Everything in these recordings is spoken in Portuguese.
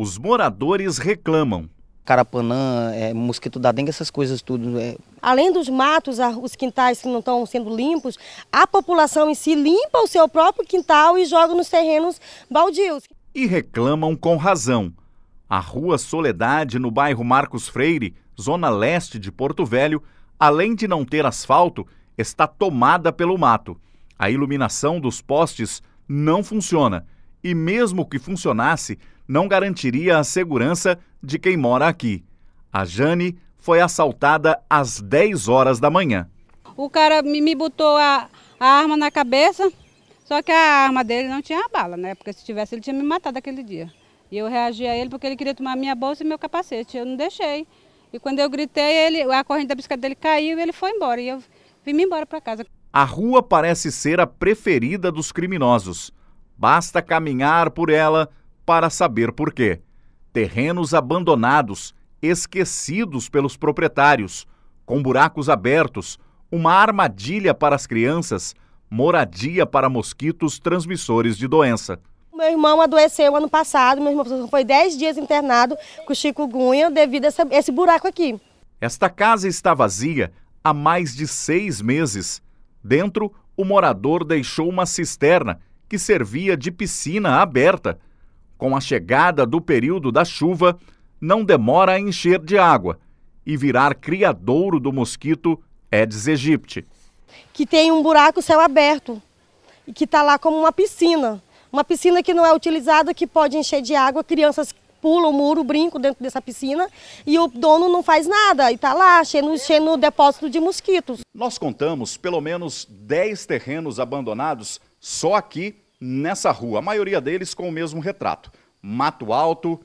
Os moradores reclamam. Carapanã, é, mosquito da dengue, essas coisas tudo. É. Além dos matos, os quintais que não estão sendo limpos, a população em si limpa o seu próprio quintal e joga nos terrenos baldios. E reclamam com razão. A Rua Soledade, no bairro Marcos Freire, zona leste de Porto Velho, além de não ter asfalto, está tomada pelo mato. A iluminação dos postes não funciona e, mesmo que funcionasse, não garantiria a segurança de quem mora aqui. A Jane foi assaltada às 10 horas da manhã. O cara me botou a, a arma na cabeça, só que a arma dele não tinha bala, né? Porque se tivesse, ele tinha me matado aquele dia. E eu reagi a ele porque ele queria tomar minha bolsa e meu capacete. Eu não deixei. E quando eu gritei, ele, a corrente da bicicleta dele caiu e ele foi embora. E eu vim embora para casa. A rua parece ser a preferida dos criminosos. Basta caminhar por ela para saber por quê. Terrenos abandonados, esquecidos pelos proprietários, com buracos abertos, uma armadilha para as crianças, moradia para mosquitos transmissores de doença. Meu irmão adoeceu ano passado, meu irmão foi 10 dias internado com Gunha devido a esse buraco aqui. Esta casa está vazia há mais de seis meses. Dentro, o morador deixou uma cisterna que servia de piscina aberta. Com a chegada do período da chuva, não demora a encher de água e virar criadouro do mosquito Aedes aegypti. Que tem um buraco céu aberto e que está lá como uma piscina. Uma piscina que não é utilizada, que pode encher de água crianças pula o muro, brinco dentro dessa piscina e o dono não faz nada e está lá cheio, cheio no depósito de mosquitos. Nós contamos pelo menos 10 terrenos abandonados só aqui nessa rua, a maioria deles com o mesmo retrato: mato alto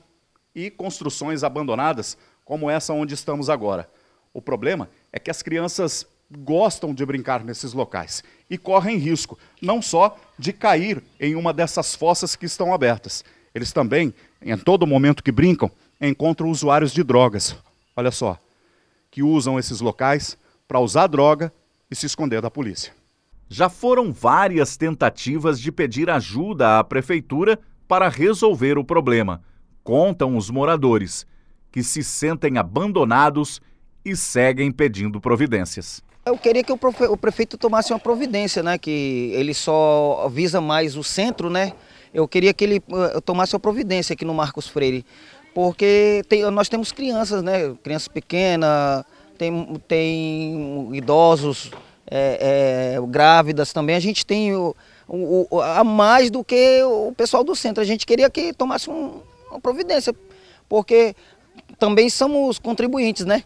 e construções abandonadas, como essa onde estamos agora. O problema é que as crianças gostam de brincar nesses locais e correm risco não só de cair em uma dessas fossas que estão abertas, eles também, em todo momento que brincam, encontram usuários de drogas. Olha só, que usam esses locais para usar droga e se esconder da polícia. Já foram várias tentativas de pedir ajuda à prefeitura para resolver o problema, contam os moradores, que se sentem abandonados e seguem pedindo providências. Eu queria que o prefeito tomasse uma providência, né? Que ele só visa mais o centro, né? Eu queria que ele eh, tomasse a providência aqui no Marcos Freire, porque tem, nós temos crianças, né? Crianças pequenas, tem, tem idosos, é, é, grávidas também. A gente tem o, o, a mais do que o pessoal do centro. A gente queria que tomasse um, uma providência, porque também somos contribuintes, né?